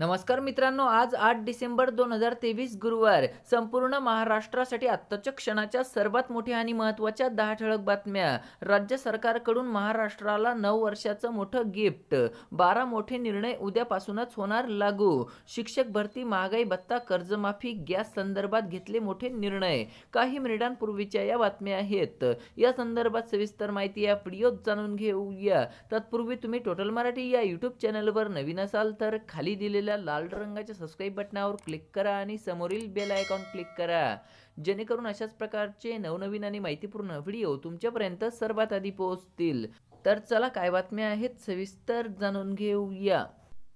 नमस्कार मित्रांनो आज आठ डिसेंबर दोन हजार तेवीस गुरुवार संपूर्ण महाराष्ट्रासाठी आत्ताच्या क्षणाच्या सर्वात मोठ्या आणि महत्त्वाच्या दहा ठळक बातम्या राज्य सरकारकडून महाराष्ट्राला नऊ वर्षाचं मोठं गिफ्ट बारा मोठे निर्णय उद्यापासूनच होणार लागू शिक्षक भरती महागाई भत्ता कर्जमाफी गॅस संदर्भात घेतले मोठे निर्णय काही मिनिटांपूर्वीच्या या बातम्या आहेत या संदर्भात सविस्तर माहिती या व्हिडिओत जाणून घेऊया तत्पूर्वी तुम्ही टोटल मराठी या यूट्यूब चॅनलवर नवीन असाल तर खाली दिलेलं असलेल्या लाल रंगाच्या सबस्क्राईब बटनावर क्लिक करा आणि समोरील बेल आयकॉन क्लिक करा जेणेकरून अशाच प्रकारचे नवनवीन आणि माहितीपूर्ण व्हिडिओ तुमच्यापर्यंत सर्वात आधी पोहोचतील तर चला काय बातम्या आहेत सविस्तर जाणून घेऊया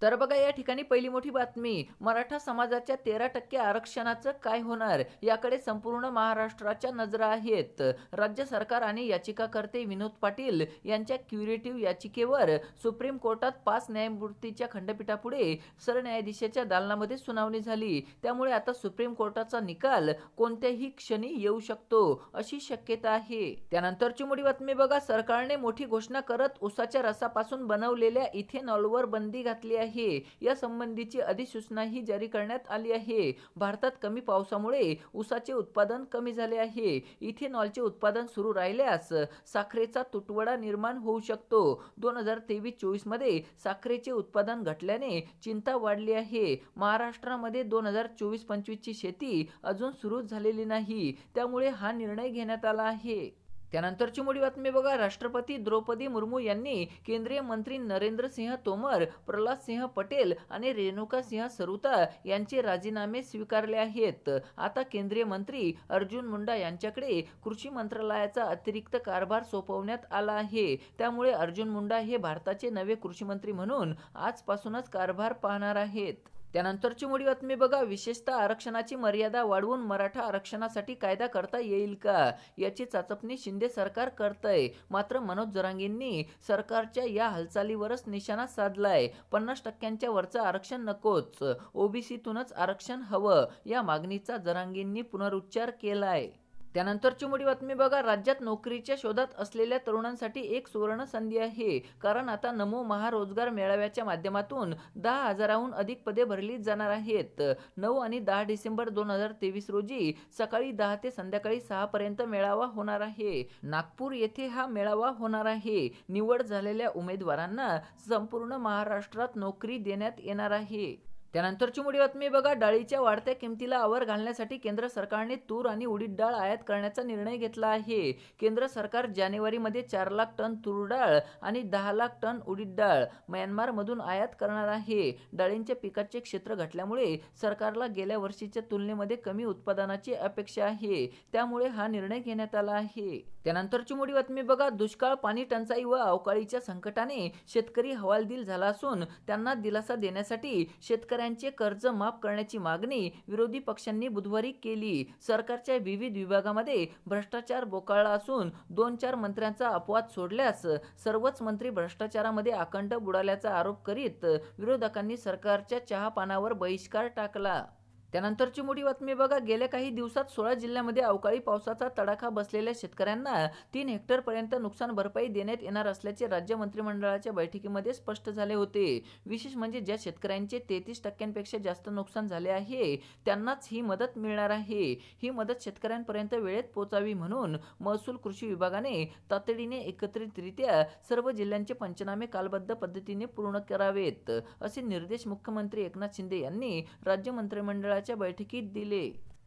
तर बघा या ठिकाणी पहिली मोठी बातमी मराठा समाजाच्या तेरा टक्के आरक्षणाचं काय होणार याकडे संपूर्ण महाराष्ट्राच्या नजरा आहेत राज्य सरकार आणि याचिकाकर्ते विनोद पाटील यांच्या क्युरेटिव्ह याचिकेवर सुप्रीम कोर्टात पाच न्यायमूर्तीच्या खंडपीठापुढे सरन्यायाधीशाच्या दालनामध्ये सुनावणी झाली त्यामुळे आता सुप्रीम कोर्टाचा निकाल कोणत्याही क्षणी येऊ शकतो अशी शक्यता आहे त्यानंतरची मोठी बातमी बघा सरकारने मोठी घोषणा करत उसाच्या रसापासून बनवलेल्या इथेनॉलवर बंदी घातली आहे आहे या संबंधीची अधिसूचनाही जारी करण्यात आली आहे भारतात कमी पावसामुळे ऊसाचे उत्पादन कमी झाले आहे इथेनॉलचे उत्पादन सुरू राहिल्यास साखरेचा तुटवडा निर्माण होऊ शकतो दोन हजार तेवीस चोवीस मध्ये साखरेचे उत्पादन घटल्याने चिंता वाढली आहे महाराष्ट्रामध्ये दोन हजार चोवीस पंचवीसची शेती अजून सुरू झालेली नाही त्यामुळे हा निर्णय घेण्यात आला आहे त्यानंतरची मोठी बातमी बघा राष्ट्रपती द्रौपदी मुर्मू यांनी केंद्रीय मंत्री नरेंद्र सिंह तोमर प्रल्हाद सिंह पटेल आणि रेणुका सिंह सरुता यांचे राजीनामे स्वीकारले आहेत आता केंद्रीय मंत्री अर्जुन मुंडा यांच्याकडे कृषी मंत्रालयाचा अतिरिक्त कारभार सोपवण्यात आला आहे त्यामुळे अर्जुन मुंडा हे भारताचे नवे कृषी मंत्री म्हणून आजपासूनच कारभार पाहणार आहेत त्यानंतरची मोडी बातमी बघा विशेषतः आरक्षणाची मर्यादा वाढवून मराठा आरक्षणासाठी कायदा करता येईल का याची चाचपणी शिंदे सरकार करत आहे मात्र मनोज जरांगींनी सरकारच्या या हालचालीवरच निशाणा साधलाय पन्नास टक्क्यांच्या वरचं आरक्षण नकोच ओबीसीतूनच आरक्षण हवं या मागणीचा जरांगींनी पुनरुच्चार केलाय त्यानंतर मोठी बातमी बघा राज्यात नोकरीच्या शोधात असलेल्या तरुणांसाठी एक सुवर्ण संधी आहे कारण आता नमो महारोजगार मेळाव्याच्या माध्यमातून दहा हजाराहून अधिक पदे भरली जाणार आहेत नऊ आणि दहा डिसेंबर दोन हजार तेवीस रोजी सकाळी दहा ते संध्याकाळी सहा पर्यंत मेळावा होणार आहे नागपूर येथे हा मेळावा होणार आहे निवड झालेल्या उमेदवारांना संपूर्ण महाराष्ट्रात नोकरी देण्यात येणार आहे त्यानंतरची मोठी बातमी बघा डाळीच्या वाढत्या किमतीला आवर घालण्यासाठी केंद्र सरकारने तूर आणि उडीद डाळ आयात करण्याचा निर्णय घेतला आहे केंद्र सरकार जानेवारीमध्ये चार लाख टन तूर डाळ आणि दहा लाख टन उडीद डाळ म्यानमारमधून आयात करणार आहे डाळींच्या पिकाचे क्षेत्र घटल्यामुळे सरकारला गेल्या वर्षीच्या तुलनेमध्ये कमी उत्पादनाची अपेक्षा आहे त्यामुळे हा निर्णय घेण्यात आला आहे त्यानंतरची मोठी बातमी बघा दुष्काळ पाणी टंचाई व अवकाळीच्या संकटाने शेतकरी हवालदिल झाला असून त्यांना दिलासा देण्यासाठी शेतकऱ्या शेतकऱ्यांचे कर्ज माफ करण्याची मागणी विरोधी पक्षांनी बुधवारी केली सरकारच्या विविध विभागामध्ये भ्रष्टाचार बोकाळला असून दोन चार मंत्र्यांचा अपवाद सोडल्यास सर्वच मंत्री भ्रष्टाचारामध्ये आखंड बुडाल्याचा आरोप करीत विरोधकांनी सरकारच्या चहापानावर बहिष्कार टाकला त्यानंतरची मोठी बातमी बघा गेल्या काही दिवसात सोळा जिल्ह्यामध्ये अवकाळी पावसाचा तडाखा बसलेल्या शेतकऱ्यांना तीन हेक्टरपर्यंत नुकसान भरपाई देण्यात येणार असल्याचे राज्य मंत्रिमंडळाच्या बैठकीमध्ये स्पष्ट झाले होते विशेष म्हणजे ज्या शेतकऱ्यांचे तेहतीस टक्क्यांपेक्षा जास्त नुकसान झाले आहे त्यांनाच ही मदत मिळणार आहे ही मदत शेतकऱ्यांपर्यंत वेळेत पोचावी म्हणून महसूल कृषी विभागाने तातडीने एकत्रितरित्या सर्व जिल्ह्यांचे पंचनामे कालबद्ध पद्धतीने पूर्ण करावेत असे निर्देश मुख्यमंत्री एकनाथ शिंदे यांनी राज्य मंत्रिमंडळाच्या च्या बैठकीत दिले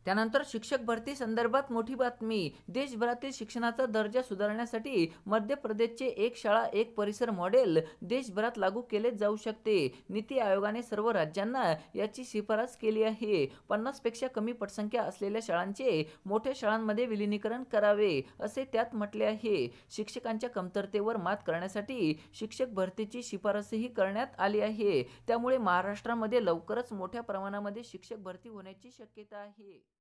त्यानंतर शिक्षक भरती संदर्भात मोठी बातमी देशभरातील शिक्षणाचा दर्जा सुधारण्यासाठी मध्य प्रदेशचे एक शाळा एक परिसर मॉडेल देशभरात लागू केले जाऊ शकते नीती आयोगाने सर्व राज्यांना याची शिफारस केली आहे पन्नासपेक्षा कमी पटसंख्या असलेल्या शाळांचे मोठ्या शाळांमध्ये विलिनीकरण करावे असे त्यात म्हटले आहे शिक्षकांच्या कमतरतेवर मात करण्यासाठी शिक्षक भरतीची शिफारसही करण्यात आली आहे त्यामुळे महाराष्ट्रामध्ये लवकरच मोठ्या प्रमाणामध्ये शिक्षक भरती होण्याची शक्यता आहे